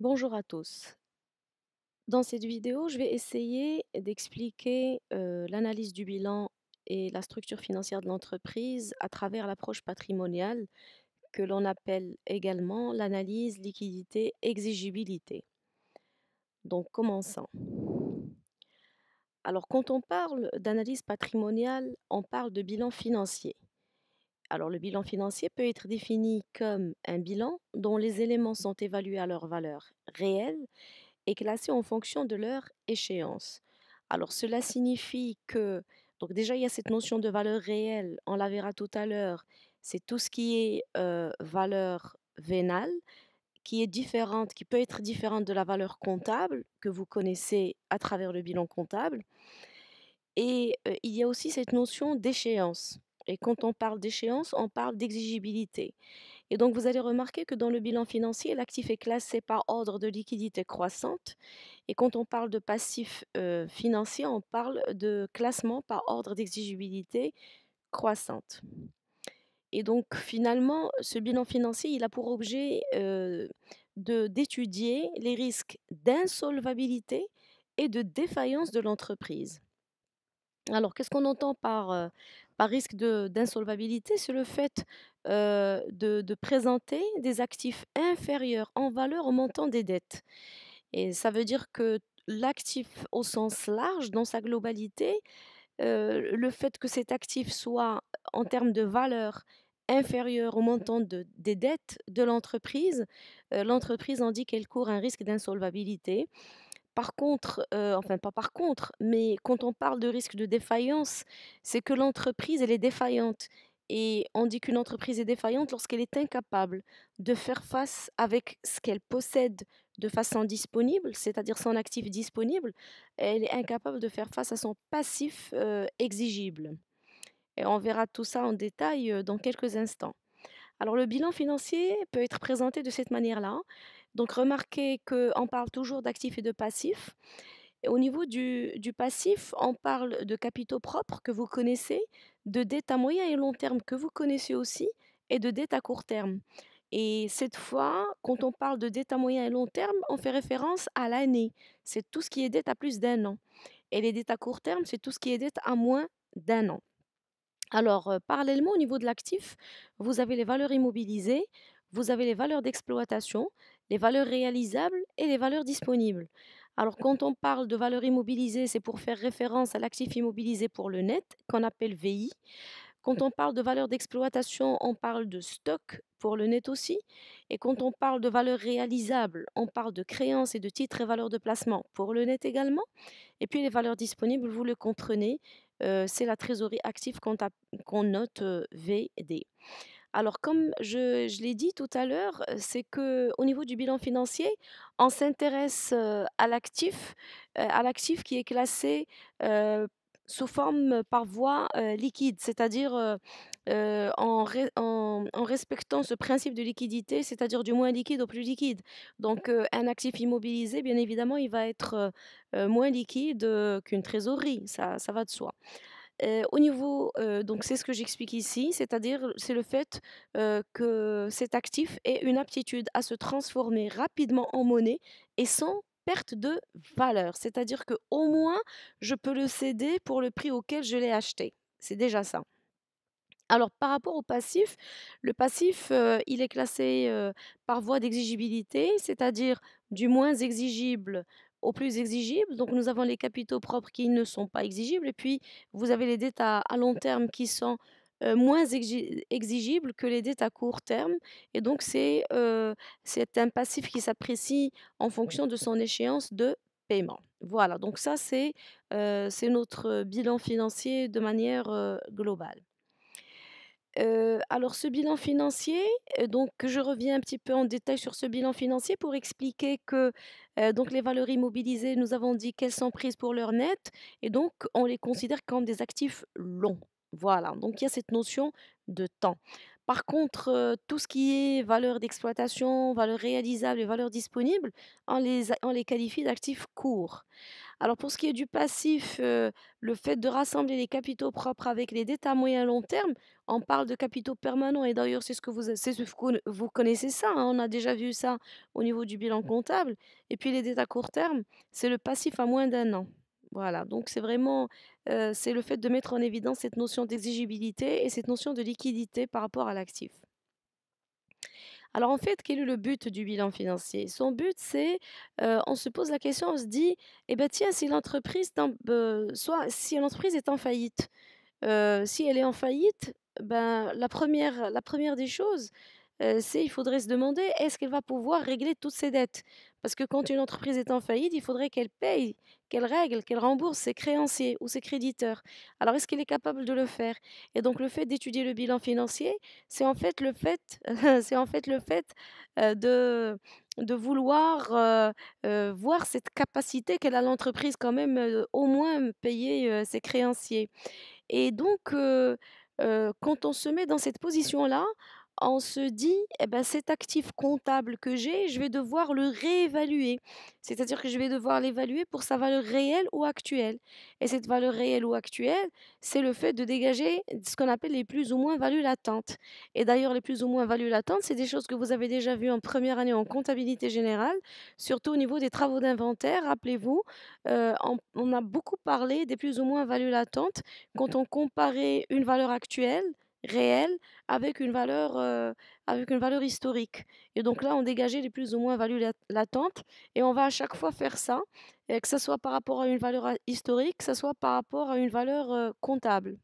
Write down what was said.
Bonjour à tous. Dans cette vidéo, je vais essayer d'expliquer l'analyse du bilan et la structure financière de l'entreprise à travers l'approche patrimoniale que l'on appelle également l'analyse liquidité exigibilité. Donc commençons. Alors quand on parle d'analyse patrimoniale, on parle de bilan financier. Alors le bilan financier peut être défini comme un bilan dont les éléments sont évalués à leur valeur réelle et classés en fonction de leur échéance. Alors cela signifie que, donc déjà il y a cette notion de valeur réelle, on la verra tout à l'heure, c'est tout ce qui est euh, valeur vénale, qui est différente, qui peut être différente de la valeur comptable que vous connaissez à travers le bilan comptable. Et euh, il y a aussi cette notion d'échéance. Et quand on parle d'échéance, on parle d'exigibilité. Et donc, vous allez remarquer que dans le bilan financier, l'actif est classé par ordre de liquidité croissante. Et quand on parle de passif euh, financier, on parle de classement par ordre d'exigibilité croissante. Et donc, finalement, ce bilan financier, il a pour objet euh, d'étudier les risques d'insolvabilité et de défaillance de l'entreprise. Alors, qu'est-ce qu'on entend par euh, par risque d'insolvabilité, c'est le fait euh, de, présenter des actifs inférieurs en valeur au montant des dettes. Et ça veut dire que l'actif au sens large, dans sa globalité, euh, le fait que cet actif soit en termes de valeur inférieur au montant des dettes de l'entreprise, euh, l'entreprise en dit qu'elle court un risque d'insolvabilité par contre, euh, enfin pas par contre, mais quand on parle de risque de défaillance, c'est que l'entreprise, elle est défaillante. Et on dit qu'une entreprise est défaillante lorsqu'elle est incapable de faire face avec ce qu'elle possède de façon disponible, c'est-à-dire son actif disponible, elle est incapable de faire face à son passif euh, exigible. Et on verra tout ça en détail euh, dans quelques instants. Alors le bilan financier peut être présenté de cette manière-là. Donc remarquez qu'on parle toujours d'actifs et de passifs. au niveau du, passif, on parle de capitaux propres que vous connaissez, de dettes à moyen et long terme que vous connaissez aussi, et de dettes à court terme. Et cette fois, quand on parle de dettes à moyen et long terme, on fait référence à l'année. C'est tout ce qui est dette à plus d'un an. Et les dettes à court terme, c'est tout ce qui est dette à moins d'un an. Alors, euh, parallèlement au niveau de l'actif, vous avez les valeurs immobilisées, vous avez les valeurs d'exploitation, les valeurs réalisables et les valeurs disponibles. Alors quand on parle de valeurs immobilisées, c'est pour faire référence à l'actif immobilisé pour le net, qu'on appelle VI. Quand on parle de valeurs d'exploitation, on parle de stock pour le net aussi. Et quand on parle de valeurs réalisables, on parle de créances et de titres et valeurs de placement pour le net également. Et puis les valeurs disponibles, vous le comprenez, euh, c'est la trésorerie active qu'on note euh, VD. Alors, comme je, l'ai dit tout à l'heure, c'est que au niveau du bilan financier, on s'intéresse à l'actif, à l'actif qui est classé sous forme par voie liquide, c'est-à-dire en, respectant ce principe de liquidité, c'est-à-dire du moins liquide au plus liquide. Donc un actif immobilisé, bien évidemment, il va être moins liquide qu'une trésorerie, ça, ça va de soi au niveau, donc c'est ce que j'explique ici, c'est-à-dire c'est le fait que cet actif ait une aptitude à se transformer rapidement en monnaie et sans perte de valeur. C'est-à-dire que au moins je peux le céder pour le prix auquel je l'ai acheté. C'est déjà ça. Alors par rapport au passif, le passif, il est classé par voie d'exigibilité, c'est-à-dire du moins exigible au plus exigibles. Donc nous avons les capitaux propres qui ne sont pas exigibles et puis vous avez les dettes à, long terme qui sont moins exigibles que les dettes à court terme. Et donc c'est euh, un passif qui s'apprécie en fonction de son échéance de paiement. Voilà, donc ça c'est notre bilan financier de manière globale alors ce bilan financier, donc je reviens un petit peu en détail sur ce bilan financier pour expliquer que, donc les valeurs immobilisées, nous avons dit qu'elles sont prises pour leur net et donc on les considère comme des actifs longs. Voilà, donc il y a cette notion de temps. Par contre, euh, tout ce qui est valeur d'exploitation, valeur réalisable et valeur disponible, on les, qualifie d'actifs courts. Alors pour ce qui est du passif, euh, le fait de rassembler les capitaux propres avec les dettes à moyen long terme, on parle de capitaux permanents et d'ailleurs c'est ce que vous, ce vous connaissez ça, hein, on a déjà vu ça au niveau du bilan comptable. Et puis les dettes à court terme, c'est le passif à moins d'un an. Voilà, donc c'est vraiment c'est le fait de mettre en évidence cette notion d'exigibilité et cette notion de liquidité par rapport à l'actif. Alors en fait, quel est le but du bilan financier Son but, c'est, on se pose la question, on se dit, eh bien tiens, si l'entreprise, ben, si l'entreprise est en faillite, si elle est en faillite, ben la première, la première des choses, c'est il faudrait se demander est-ce qu'elle va pouvoir régler toutes ses dettes Parce que quand une entreprise est en faillite, il faudrait qu'elle paye, qu'elle règle, qu'elle rembourse ses créanciers ou ses créditeurs. Alors est-ce qu'elle est capable de le faire Et donc le fait d'étudier le bilan financier, c'est en fait le fait, c'est en fait le fait de vouloir voir cette capacité qu'elle a l'entreprise quand même au moins payer ses créanciers. Et donc, quand on se met dans cette mmh. position-là, on se dit, eh ben, cet actif comptable que j'ai, je vais devoir le réévaluer. C'est-à-dire que je vais devoir l'évaluer pour sa valeur réelle ou actuelle. Et cette valeur réelle ou actuelle, c'est le fait de dégager ce qu'on appelle les plus ou moins values latentes. Et d'ailleurs, les plus ou moins values latentes, c'est des choses que vous avez déjà vues en première année en comptabilité générale, surtout au niveau des travaux d'inventaire. Rappelez-vous, on, euh, on a beaucoup parlé des plus ou moins values latentes quand mmh. on comparait une valeur actuelle réelle avec une valeur, avec une valeur historique. Et donc là, on dégageait les plus ou moins values latentes et on va à chaque fois faire ça, que ce soit par rapport à une valeur historique, que ce soit par rapport à une valeur comptable.